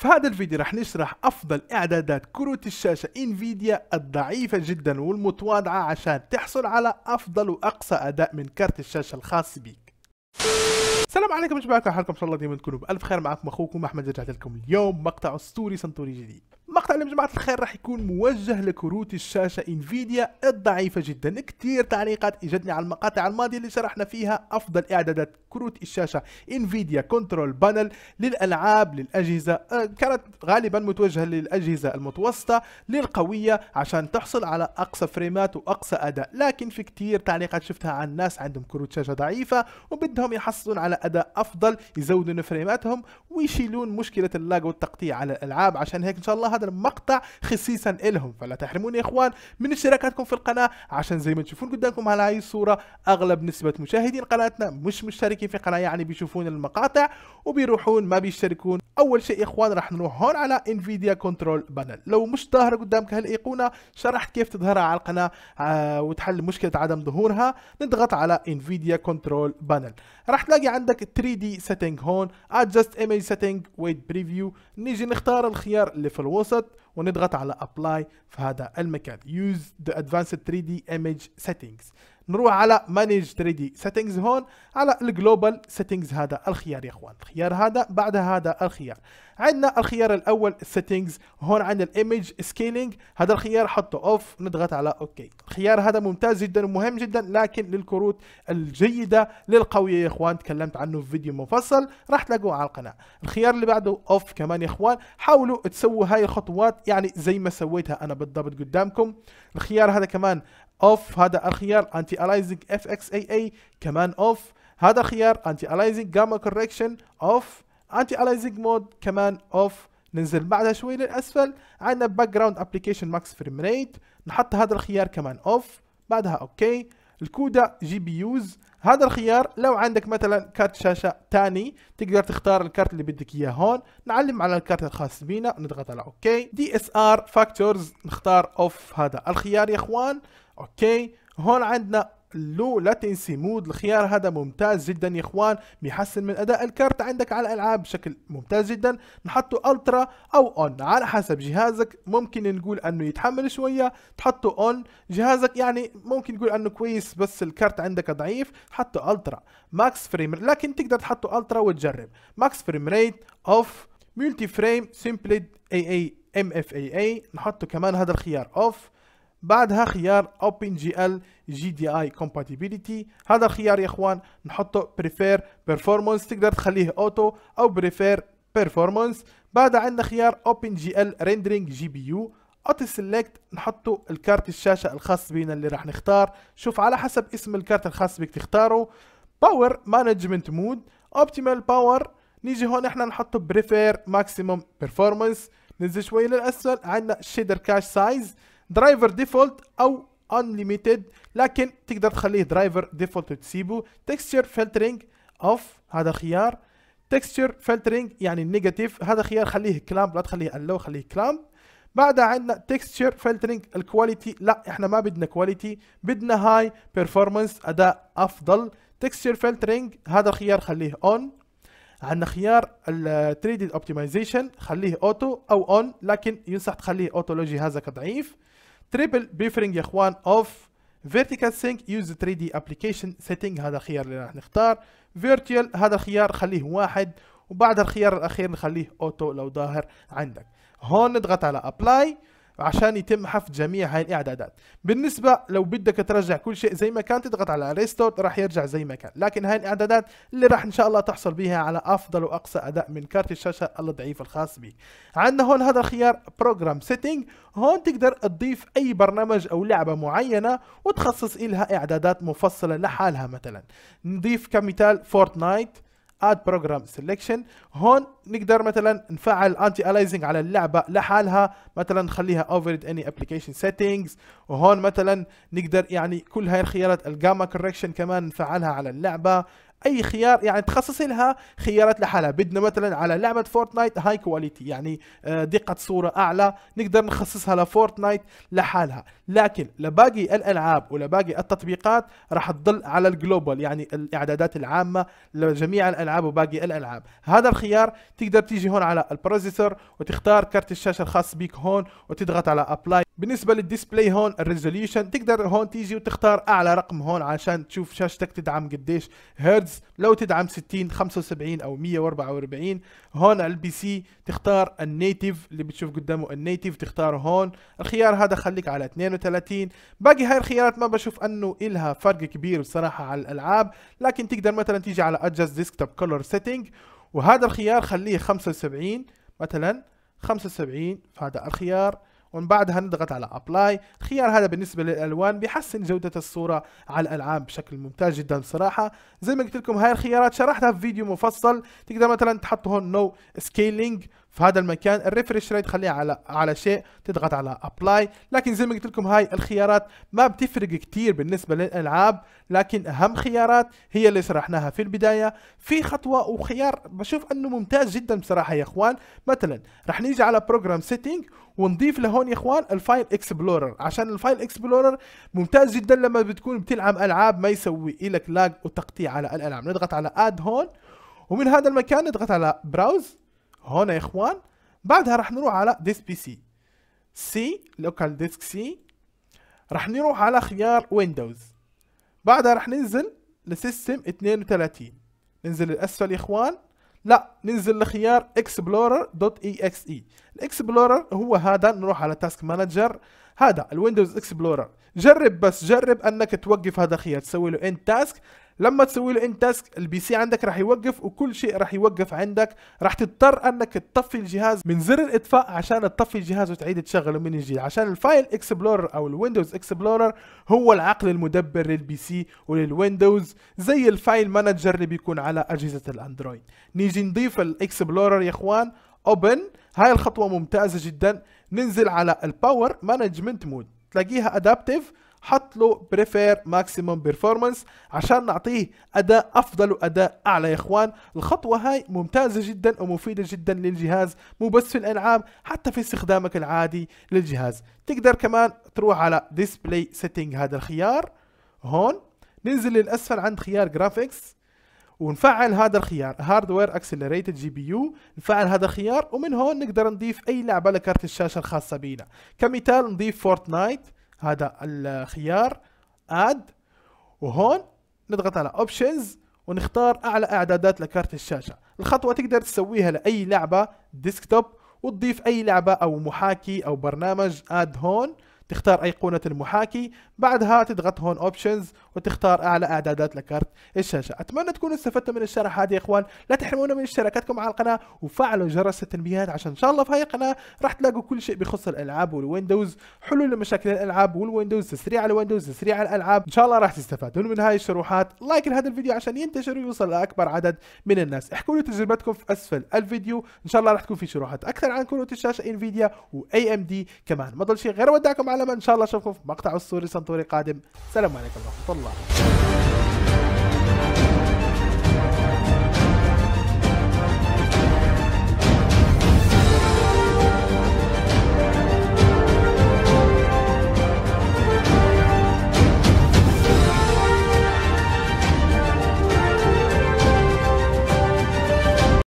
في هذا الفيديو راح نشرح افضل اعدادات كروت الشاشة انفيديا الضعيفة جدا والمتواضعة عشان تحصل على افضل واقصى اداء من كرت الشاشة الخاص بيك السلام عليكم شباب حالكم ان شاء الله ديما تكونوا بالف خير معكم اخوكم احمد رجعت لكم اليوم مقطع اسطوري سنتوري جديد مقطع لمجموعة الخير راح يكون موجه لكروت الشاشة انفيديا الضعيفة جدا كتير تعليقات اجتني على المقاطع الماضية اللي شرحنا فيها افضل اعدادات كروت الشاشة انفيديا كنترول بانل للالعاب للاجهزة آه، كانت غالبا متوجهة للاجهزة المتوسطة للقوية عشان تحصل على اقصى فريمات واقصى اداء لكن في كتير تعليقات شفتها عن ناس عندهم كروت شاشة ضعيفة وبدهم يحصلون على اداء افضل يزودون فريماتهم ويشيلون مشكلة اللاج والتقطيع على الالعاب عشان هيك ان شاء الله هذا المقطع خصيصا إلهم فلا تحرموني يا إخوان من اشتراكاتكم في القناة عشان زي ما تشوفون قدامكم على هاي الصورة أغلب نسبة مشاهدين قناتنا مش مشتركين في القناة يعني بيشوفون المقاطع وبيروحون ما بيشتركون أول شيء يا إخوان راح نروح هون على انفيديا كنترول بانل لو مش ظاهرة قدامك هالأيقونة شرحت كيف تظهرها على القناة آه، وتحل مشكلة عدم ظهورها نضغط على انفيديا كنترول بانل راح تلاقي عندك 3D setting هون adjust image setting ويت preview نيجي نختار الخيار اللي في الوسط الوسط ونضغط على ابلاي في هذا المكان use the advanced 3D image settings نروح على مانيج 3 دي سيتنجز هون على الجلوبال سيتنجز هذا الخيار يا اخوان الخيار هذا بعد هذا الخيار عندنا الخيار الاول السيتنجز هون عندنا الايمج سكيلينج هذا الخيار حطه اوف نضغط على اوكي الخيار هذا ممتاز جدا ومهم جدا لكن للكروت الجيده للقويه يا اخوان تكلمت عنه في فيديو مفصل راح تلاقوه على القناه الخيار اللي بعده اوف كمان يا اخوان حاولوا تسووا هاي الخطوات يعني زي ما سويتها انا بالضبط قدامكم الخيار هذا كمان اوف هذا الخيار انتي الايزنج اف اكس اي اي كمان اوف هذا الخيار انتي الايزنج جاما كوركشن اوف انتي الايزنج مود كمان اوف ننزل بعدها شوي للاسفل عندنا باك جراوند ابلكيشن ماكس فريم ريت نحط هذا الخيار كمان اوف بعدها اوكي الكودا جي بي يوز هذا الخيار لو عندك مثلا كارت شاشه ثاني تقدر تختار الكارت اللي بدك اياه هون نعلم على الكارت الخاص بينا ونضغط على اوكي دي اس ار فاكتورز نختار اوف هذا الخيار يا اخوان اوكي هون عندنا لو لاتنسي مود الخيار هذا ممتاز جدا يا اخوان بيحسن من اداء الكارت عندك على الالعاب بشكل ممتاز جدا نحطه الترا او اون على حسب جهازك ممكن نقول انه يتحمل شويه تحطه اون جهازك يعني ممكن نقول انه كويس بس الكارت عندك ضعيف حطه الترا ماكس فريم لكن تقدر تحطه الترا وتجرب ماكس فريم ريت اوف ملتي فريم سمبلد اي اي ام اف اي اي نحطه كمان هذا الخيار اوف بعدها خيار OpenGL GDI Compatibility هذا الخيار يا اخوان نحطه Prefer Performance تقدر تخليه Auto او Prefer Performance بعدها عندنا خيار OpenGL Rendering GPU Auto سيلكت نحطه الكارت الشاشه الخاص بينا اللي راح نختار شوف على حسب اسم الكارت الخاص بك تختاره باور مانجمنت مود اوبتيمال باور نيجي هون احنا نحطه بريفير Maximum بيرفورمانس ننزل شوي للاسفل عندنا شيدر كاش سايز درايفر ديفولت او انليميتد لكن تقدر تخليه درايفر ديفولت وتسيبه تكستشر فلترينج اوف هذا خيار تكستشر فلترينج يعني النيجاتيف هذا خيار خليه كلامب لا تخليه اللو خليه كلامب بعدها عندنا تكستشر فلترينج الكواليتي لا احنا ما بدنا كواليتي بدنا هاي بيرفورمانس اداء افضل تكستشر فلترينج هذا الخيار خليه اون عندنا خيار التريدد اوبتمايزيشن خليه اوتو او اون لكن ينصح تخليه اوتو لو جهازك ضعيف تريبل بيفرنج يا اخوان اوف فيرتيكال سينك يوز 3 دي ابلكيشن سيتنج هذا الخيار اللي راح نختار فيرتوال هذا الخيار خليه واحد وبعد الخيار الاخير نخليه اوتو لو ظاهر عندك هون نضغط على ابلاي عشان يتم حفظ جميع هاي الاعدادات بالنسبه لو بدك ترجع كل شيء زي ما كان تضغط على ريستورت راح يرجع زي ما كان لكن هاي الاعدادات اللي راح ان شاء الله تحصل بها على افضل واقصى اداء من كارت الشاشه الضعيف الخاص به عندنا هون هذا الخيار بروجرام سيتنج هون تقدر تضيف اي برنامج او لعبه معينه وتخصص لها اعدادات مفصله لحالها مثلا نضيف كمثال فورتنايت اد بروجرام سيلكشن هون نقدر مثلا نفعل انتي اليزنج على اللعبه لحالها مثلا نخليها اوفرد اني ابلكيشن سيتنجز وهون مثلا نقدر يعني كل هاي الخيارات الجاما كوركشن كمان نفعلها على اللعبه اي خيار يعني تخصصي لها خيارات لحالها بدنا مثلا على لعبه فورتنايت هاي كواليتي يعني آه، دقه صوره اعلى نقدر نخصصها لفورتنايت لحالها لكن لباقي الالعاب ولباقي التطبيقات راح تضل على الجلوبال يعني الاعدادات العامه لجميع الالعاب وباقي الالعاب هذا الخيار تقدر تيجي هون على البروسيسور وتختار كارت الشاشه الخاص بك هون وتضغط على ابلاي بالنسبه للديسبلاي هون الريزوليوشن تقدر هون تيجي وتختار اعلى رقم هون عشان تشوف شاشتك تدعم قديش هرتز لو تدعم 60 75 او 144 هون على البي سي تختار النيتيف اللي بتشوف قدامه النيتيف تختار هون الخيار هذا خليك على 32 باقي هاي الخيارات ما بشوف انه الها فرق كبير بصراحه على الالعاب لكن تقدر مثلا تيجي على ادجست ديسكتوب كولر سيتنج وهذا الخيار خليه 75 مثلا 75 فهذا الخيار ومن بعدها نضغط على ابلاي الخيار هذا بالنسبه للالوان بيحسن جوده الصوره على الالعاب بشكل ممتاز جدا صراحه زي ما قلت لكم هاي الخيارات شرحتها في فيديو مفصل تقدر مثلا تحط هون نو no سكيلينج في هذا المكان الريفرش ريت خليها على على شيء تضغط على ابلاي لكن زي ما قلت لكم هاي الخيارات ما بتفرق كتير بالنسبه للالعاب لكن اهم خيارات هي اللي شرحناها في البدايه في خطوه وخيار بشوف انه ممتاز جدا بصراحه يا اخوان مثلا رح نيجي على بروجرام سيتنج ونضيف لهون يا اخوان الفايل اكسبلورر عشان الفايل اكسبلورر ممتاز جدا لما بتكون بتلعب العاب ما يسوي لك لاج وتقطيع على الالعاب نضغط على اد هون ومن هذا المكان نضغط على براوز هنا يا اخوان بعدها راح نروح على ديس بي سي سي لوكال ديسك سي راح نروح على خيار ويندوز بعدها راح ننزل لسيستم 32 ننزل للاسفل يا اخوان لا ننزل لخيار اكسبلورر دوت اي اكس اي الاكسبلورر هو هذا نروح على تاسك مانجر هذا الويندوز اكسبلورر جرب بس جرب انك توقف هذا الخيار تسوي له اند تاسك لما تسوي له ان تاسك البي سي عندك راح يوقف وكل شيء راح يوقف عندك راح تضطر انك تطفي الجهاز من زر الاطفاء عشان تطفي الجهاز وتعيد تشغله من جديد عشان الفايل اكسبلورر او الويندوز اكسبلورر هو العقل المدبر للبي سي وللويندوز زي الفايل مانجر اللي بيكون على اجهزه الاندرويد نيجي نضيف الاكسبلورر يا اخوان اوبن هاي الخطوه ممتازه جدا ننزل على الباور مانجمنت مود تلاقيها ادابتيف حط له بريفير ماكسيموم بيرفورمانس عشان نعطيه اداء افضل واداء اعلى يا اخوان الخطوه هاي ممتازه جدا ومفيده جدا للجهاز مو بس في الالعاب حتى في استخدامك العادي للجهاز تقدر كمان تروح على ديسبلاي سيتنج هذا الخيار هون ننزل للاسفل عند خيار جرافيكس ونفعل هذا الخيار هاردوير اكسلريتد جي بي يو نفعل هذا الخيار ومن هون نقدر نضيف اي لعبه لكارت الشاشه الخاصه بينا كمثال نضيف فورتنايت هذا الخيار اد وهون نضغط على اوبشنز ونختار اعلى اعدادات لكارت الشاشه الخطوه تقدر تسويها لاي لعبه ديسكتوب وتضيف اي لعبه او محاكي او برنامج اد هون تختار ايقونه المحاكي بعدها تضغط هون اوبشنز وتختار اعلى اعدادات لكارت الشاشه اتمنى تكونوا استفدتوا من الشرح هذا يا اخوان لا تحرمونا من اشتراكاتكم على القناه وفعلوا جرس التنبيهات عشان ان شاء الله في هاي القناه راح تلاقوا كل شيء بخص الالعاب والويندوز حلول لمشاكل الالعاب والويندوز تسريع الويندوز تسريع الالعاب ان شاء الله راح تستفادون من هاي الشروحات لايك لهذا الفيديو عشان ينتشر ويوصل لاكبر عدد من الناس احكوا لي تجربتكم في اسفل الفيديو ان شاء الله راح تكون في شروحات اكثر عن كروت الشاشه انفيديا واي ام دي كمان ما ضل شيء غير ودعكم على ما ان شاء الله اشوفكم في مقطع الصوري سنتوري قادم سلام عليكم ورحمه الله lá.